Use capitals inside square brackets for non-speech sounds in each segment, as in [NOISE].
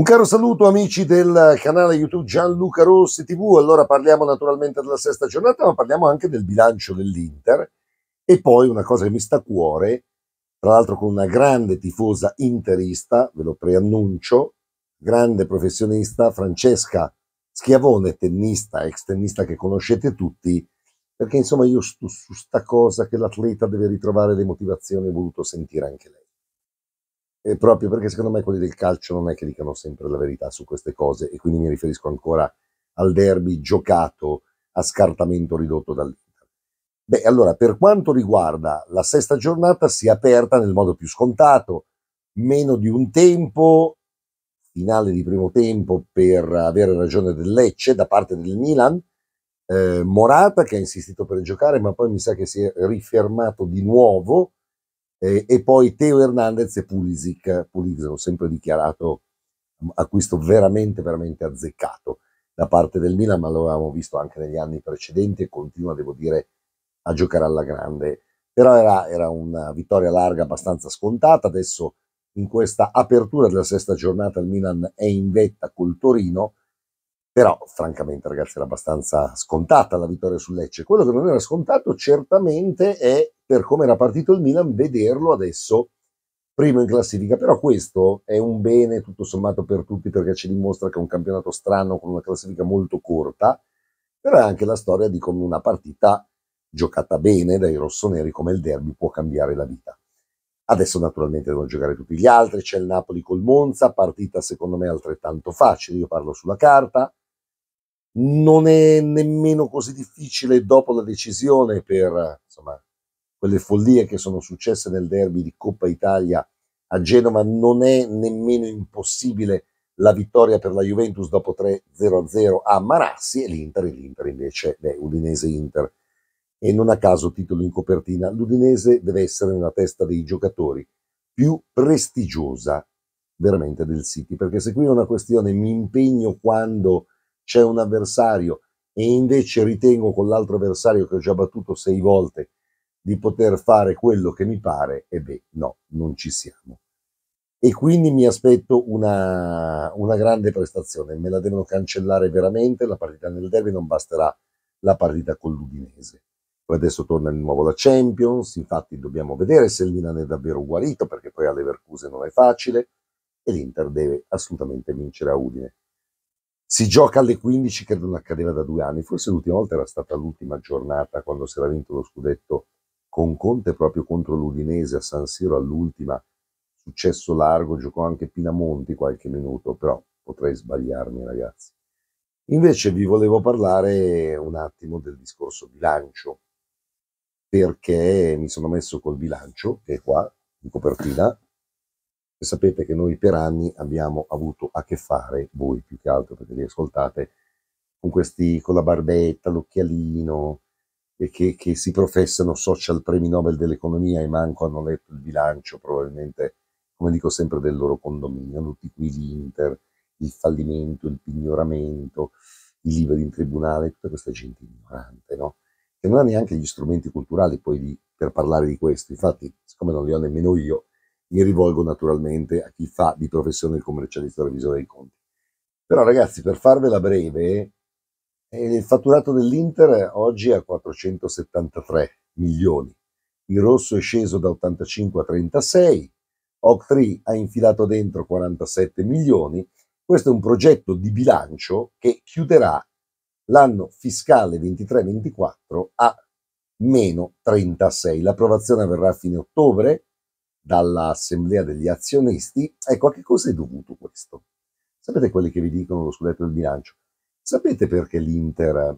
Un caro saluto amici del canale YouTube Gianluca Rossi TV, allora parliamo naturalmente della sesta giornata ma parliamo anche del bilancio dell'Inter e poi una cosa che mi sta a cuore, tra l'altro con una grande tifosa interista, ve lo preannuncio, grande professionista Francesca Schiavone, tennista, ex tennista che conoscete tutti, perché insomma io sto su sta cosa che l'atleta deve ritrovare le motivazioni ho voluto sentire anche lei eh, proprio perché secondo me quelli del calcio non è che dicano sempre la verità su queste cose e quindi mi riferisco ancora al derby giocato a scartamento ridotto dall'Inter. Beh, allora, per quanto riguarda la sesta giornata, si è aperta nel modo più scontato, meno di un tempo, finale di primo tempo per avere ragione del Lecce da parte del Milan, eh, Morata che ha insistito per giocare, ma poi mi sa che si è rifermato di nuovo eh, e poi Teo Hernandez e Pulisic, Pulisic l'ho sempre dichiarato mm, acquisto veramente veramente azzeccato da parte del Milan, ma lo avevamo visto anche negli anni precedenti e continua, devo dire, a giocare alla grande. Però era, era una vittoria larga abbastanza scontata, adesso in questa apertura della sesta giornata il Milan è in vetta col Torino, però francamente ragazzi era abbastanza scontata la vittoria sul Lecce. Quello che non era scontato certamente è per come era partito il Milan, vederlo adesso primo in classifica. Però questo è un bene tutto sommato per tutti perché ci dimostra che è un campionato strano con una classifica molto corta, però è anche la storia di come una partita giocata bene dai rossoneri come il derby può cambiare la vita. Adesso naturalmente devono giocare tutti gli altri, c'è il Napoli col Monza, partita secondo me altrettanto facile, io parlo sulla carta, non è nemmeno così difficile dopo la decisione per insomma, quelle follie che sono successe nel derby di Coppa Italia a Genova, non è nemmeno impossibile la vittoria per la Juventus dopo 3-0-0 a Marassi e l'Inter, e l'Inter invece, beh, Udinese-Inter. E non a caso titolo in copertina, l'Udinese deve essere nella testa dei giocatori più prestigiosa veramente del City, perché se qui è una questione mi impegno quando c'è un avversario e invece ritengo con l'altro avversario che ho già battuto sei volte di poter fare quello che mi pare, e beh, no, non ci siamo. E quindi mi aspetto una, una grande prestazione, me la devono cancellare veramente, la partita nel derby non basterà la partita con l'Udinese. Poi adesso torna di nuovo la Champions, infatti dobbiamo vedere se il Milan è davvero guarito, perché poi alle Vercuse non è facile, e l'Inter deve assolutamente vincere a Udine. Si gioca alle 15, credo non accadeva da due anni, forse l'ultima volta era stata l'ultima giornata quando si era vinto lo scudetto con Conte proprio contro l'Udinese a San Siro all'ultima, successo largo, giocò anche Pinamonti qualche minuto, però potrei sbagliarmi ragazzi. Invece vi volevo parlare un attimo del discorso bilancio, perché mi sono messo col bilancio, che è qua, in copertina, e sapete che noi per anni abbiamo avuto a che fare, voi più che altro perché li ascoltate, con questi, con la barbetta, l'occhialino, che, che, si professano social premi Nobel dell'economia e manco hanno letto il bilancio probabilmente, come dico sempre, del loro condominio, tutti qui l'Inter, il fallimento, il pignoramento, i liberi in tribunale, tutta questa gente ignorante, no? che non ha neanche gli strumenti culturali poi di, per parlare di questo. Infatti, siccome non li ho nemmeno io, mi rivolgo naturalmente a chi fa di professione il commercialista revisore dei conti. Però ragazzi, per farvela breve, il fatturato dell'Inter oggi è a 473 milioni. Il rosso è sceso da 85 a 36. Octri ha infilato dentro 47 milioni. Questo è un progetto di bilancio che chiuderà l'anno fiscale 23-24 a meno 36. L'approvazione avverrà a fine ottobre dall'assemblea degli azionisti. Ecco, a che cosa è dovuto questo? Sapete quelli che vi dicono lo scudetto del bilancio? Sapete perché l'Inter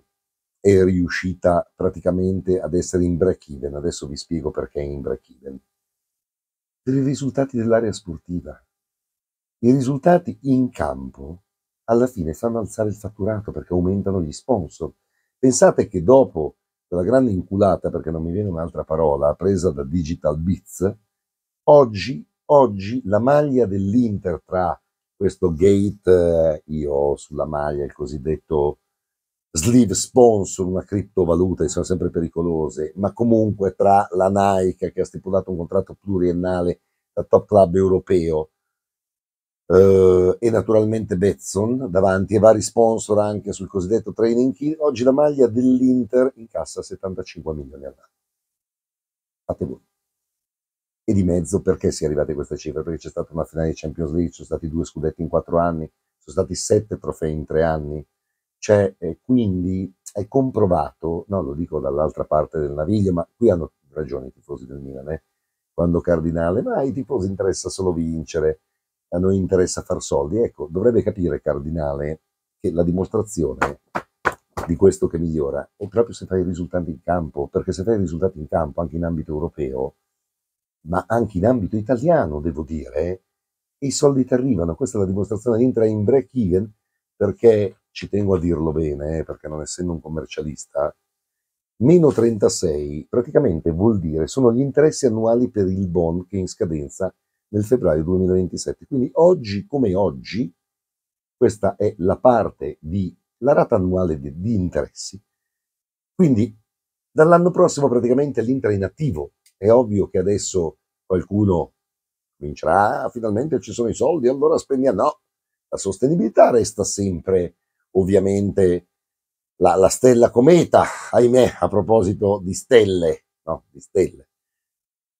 è riuscita praticamente ad essere in break-even? Adesso vi spiego perché è in break-even. Per i risultati dell'area sportiva. I risultati in campo alla fine fanno alzare il fatturato perché aumentano gli sponsor. Pensate che dopo quella grande inculata, perché non mi viene un'altra parola, presa da Digital Bits, oggi, oggi la maglia dell'Inter tra questo gate, eh, io ho sulla maglia il cosiddetto sleeve sponsor, una criptovaluta, che sono sempre pericolose, ma comunque tra la Nike che ha stipulato un contratto pluriennale da top club europeo Uh, e naturalmente Betson davanti e vari sponsor anche sul cosiddetto training kit. Oggi la maglia dell'Inter incassa 75 milioni all'anno. Fate voi e di mezzo perché si è arrivati a questa cifra, perché c'è stata una finale di Champions League, sono stati due scudetti in quattro anni, sono stati sette trofei in tre anni, cioè eh, quindi è comprovato, no, lo dico dall'altra parte del naviglio, ma qui hanno ragione i tifosi del Milan, eh, quando Cardinale, ma ai tifosi interessa solo vincere, a noi interessa far soldi, ecco, dovrebbe capire Cardinale che la dimostrazione di questo che migliora è proprio se fai i risultati in campo, perché se fai i risultati in campo anche in ambito europeo, ma anche in ambito italiano, devo dire, i soldi ti arrivano. Questa è la dimostrazione, entra in break even perché, ci tengo a dirlo bene, eh, perché non essendo un commercialista, meno 36 praticamente vuol dire sono gli interessi annuali per il bond che è in scadenza nel febbraio 2027. Quindi oggi come oggi, questa è la parte di la rata annuale di, di interessi. Quindi dall'anno prossimo praticamente l'Intra è in attivo, è ovvio che adesso qualcuno comincerà, ah, finalmente ci sono i soldi, allora spendiamo. No, la sostenibilità resta sempre ovviamente la, la stella cometa, ahimè, a proposito di stelle, no, di stelle.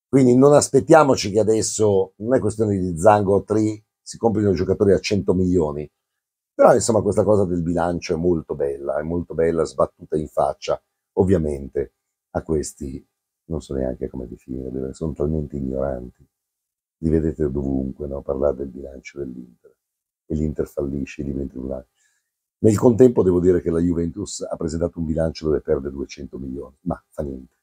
Quindi non aspettiamoci che adesso, non è questione di Zango 3, si comprino giocatori a 100 milioni, però insomma questa cosa del bilancio è molto bella, è molto bella, sbattuta in faccia ovviamente a questi non so neanche come definire, sono talmente ignoranti. Li vedete dovunque no? parlare del bilancio dell'Inter e l'Inter fallisce, li in tribunale. Nel contempo devo dire che la Juventus ha presentato un bilancio dove perde 200 milioni, ma fa niente.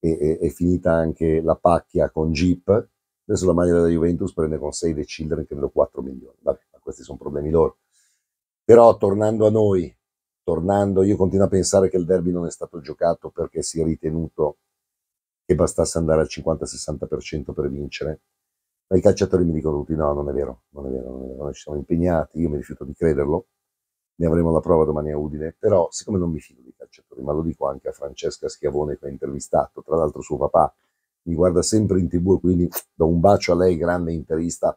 E, e, è finita anche la pacchia con Jeep, adesso la maglia della Juventus prende con 6 dei Children che vedo 4 milioni. Vabbè, ma questi sono problemi loro. Però tornando a noi, tornando, io continuo a pensare che il derby non è stato giocato perché si è ritenuto che bastasse andare al 50-60% per vincere. Ma i calciatori mi dicono tutti: no, non è vero, non è vero, non è vero. Noi ci siamo impegnati, io mi rifiuto di crederlo. Ne avremo la prova domani a Udine, però siccome non mi fido di calciatori, ma lo dico anche a Francesca Schiavone che ho intervistato, tra l'altro suo papà mi guarda sempre in tv e quindi do un bacio a lei, grande interista,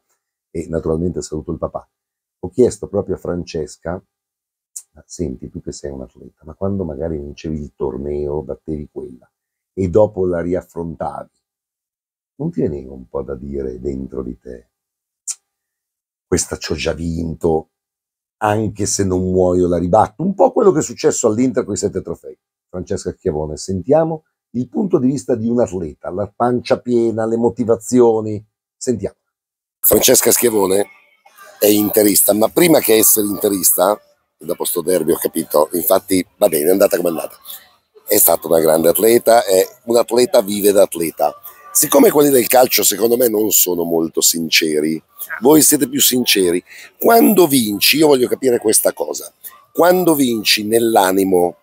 e naturalmente saluto il papà. Ho chiesto proprio a Francesca, senti tu che sei un atleta, ma quando magari vincevi il torneo, battevi quella, e dopo la riaffrontavi, non ti veniva un po' da dire dentro di te, questa ci ho già vinto, anche se non muoio la ribatto, un po' quello che è successo all'Inter con i sette trofei. Francesca Chiavone, sentiamo il punto di vista di un atleta, la pancia piena, le motivazioni, sentiamo. Francesca Schiavone è interista, ma prima che essere interista, dopo sto derby ho capito, infatti va bene, è andata come è andata è stata una grande atleta, è un atleta vive d'atleta. Siccome quelli del calcio secondo me non sono molto sinceri, voi siete più sinceri, quando vinci, io voglio capire questa cosa, quando vinci nell'animo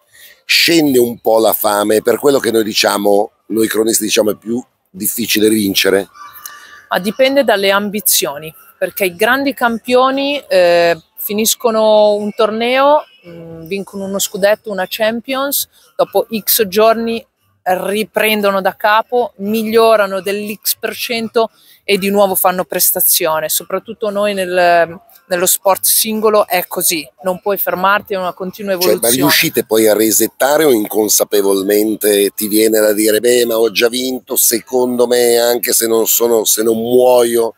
scende un po' la fame per quello che noi diciamo, noi cronisti diciamo è più difficile vincere? Ma dipende dalle ambizioni, perché i grandi campioni eh, finiscono un torneo mh, mm, vincono uno scudetto, una Champions, dopo X giorni riprendono da capo, migliorano dell'X% e di nuovo fanno prestazione. Soprattutto noi nel, nello sport singolo è così, non puoi fermarti, è una continua evoluzione. Cioè, ma riuscite poi a resettare o inconsapevolmente ti viene da dire beh ma ho già vinto, secondo me anche se non, sono, se non muoio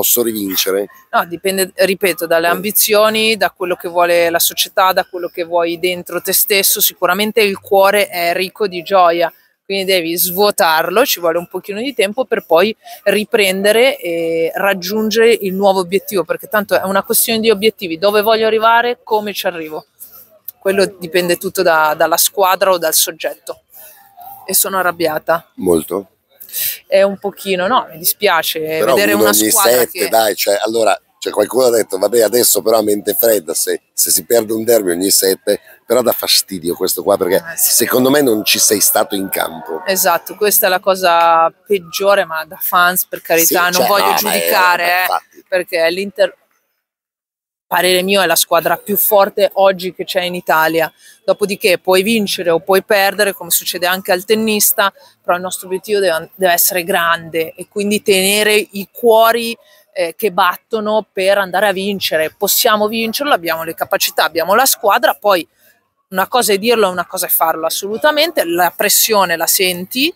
posso rivincere? No, dipende, ripeto, dalle eh. ambizioni, da quello che vuole la società, da quello che vuoi dentro te stesso. Sicuramente il cuore è ricco di gioia, quindi devi svuotarlo, ci vuole un pochino di tempo per poi riprendere e raggiungere il nuovo obiettivo, perché tanto è una questione di obiettivi, dove voglio arrivare, come ci arrivo. Quello dipende tutto da, dalla squadra o dal soggetto. E sono arrabbiata. Molto è un pochino, no, mi dispiace però vedere una squadra sette, che... dai, cioè, allora, cioè qualcuno ha detto, vabbè adesso però a mente fredda, se, se, si perde un derby ogni sette, però dà fastidio questo qua perché eh sì. secondo me non ci sei stato in campo. Esatto, questa è la cosa peggiore, ma da fans per carità, sì, non cioè, voglio no, giudicare, è, eh, perché l'Inter parere mio è la squadra più forte oggi che c'è in Italia. Dopodiché puoi vincere o puoi perdere, come succede anche al tennista, però il nostro obiettivo deve, deve essere grande e quindi tenere i cuori eh, che battono per andare a vincere. Possiamo vincerlo, abbiamo le capacità, abbiamo la squadra, poi una cosa è dirlo, e una cosa è farlo assolutamente, la pressione la senti,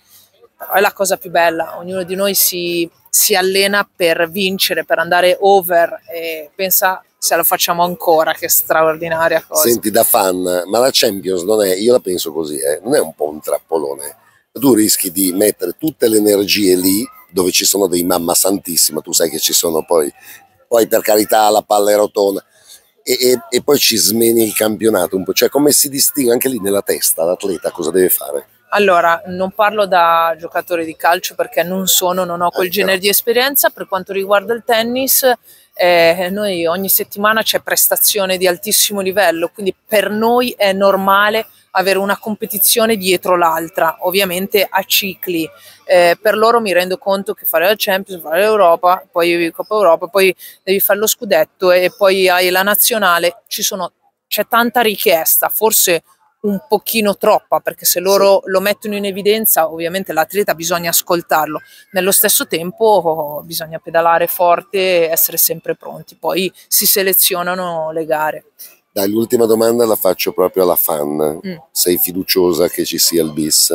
però è la cosa più bella, ognuno di noi si, si allena per vincere, per andare over e pensa se lo facciamo ancora, che straordinaria cosa. Senti, da fan, ma la Champions non è, io la penso così, eh, non è un po' un trappolone. Tu rischi di mettere tutte le energie lì dove ci sono dei mamma santissima, tu sai che ci sono poi, poi per carità la palla è rotonda, e, e, e poi ci smeni il campionato un po', cioè come si distingue anche lì nella testa l'atleta cosa deve fare? Allora, non parlo da giocatore di calcio perché non sono, non ho quel ecco. genere di esperienza. Per quanto riguarda il tennis, eh, noi ogni settimana c'è prestazione di altissimo livello, quindi per noi è normale avere una competizione dietro l'altra, ovviamente a cicli. Eh, per loro mi rendo conto che fare la Champions, fare l'Europa, poi Coppa Europa, poi devi fare lo scudetto e poi hai la nazionale, c'è tanta richiesta, forse un pochino troppa, perché se loro lo mettono in evidenza, ovviamente l'atleta bisogna ascoltarlo. Nello stesso tempo bisogna pedalare forte, essere sempre pronti, poi si selezionano le gare. Dai, l'ultima domanda la faccio proprio alla fan. Mm. Sei fiduciosa che ci sia il bis?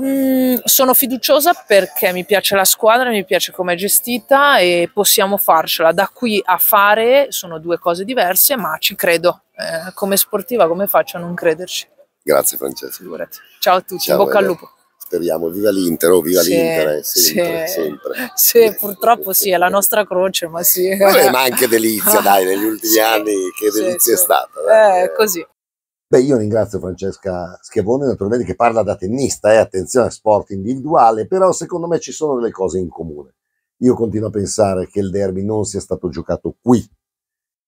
Mm, sono fiduciosa perché mi piace la squadra, mi piace come è gestita e possiamo farcela. Da qui a fare sono due cose diverse, ma ci credo. Eh, come sportiva, come faccio a non crederci? Grazie Francesco. Figurati. Ciao a tutti, Ciao, bocca al eh, lupo. Speriamo, viva l'Inter, oh, viva sì, l'Inter, eh, sì. sempre. Sì, purtroppo sì, è la nostra croce, ma sì. Vabbè, ma anche delizia, [LAUGHS] dai, negli ultimi sì, anni che delizia è stata. Dai. Eh, eh. così. Beh, io ringrazio Francesca Schiavone, naturalmente, che parla da tennista, eh, attenzione, sport individuale, però secondo me ci sono delle cose in comune. Io continuo a pensare che il derby non sia stato giocato qui.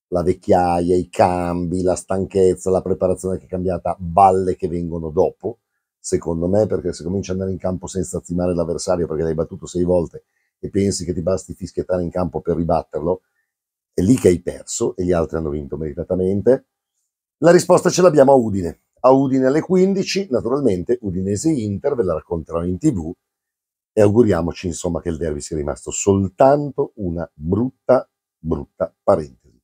La vecchiaia, i cambi, la stanchezza, la preparazione che è cambiata, balle che vengono dopo, secondo me, perché se cominci ad andare in campo senza azimare l'avversario perché l'hai battuto sei volte e pensi che ti basti fischiettare in campo per ribatterlo, è lì che hai perso e gli altri hanno vinto meritatamente la risposta ce l'abbiamo a Udine. A Udine alle 15, naturalmente, Udinese Inter, ve la racconterò in tv e auguriamoci insomma che il derby sia rimasto soltanto una brutta, brutta parentesi.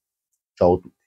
Ciao a tutti.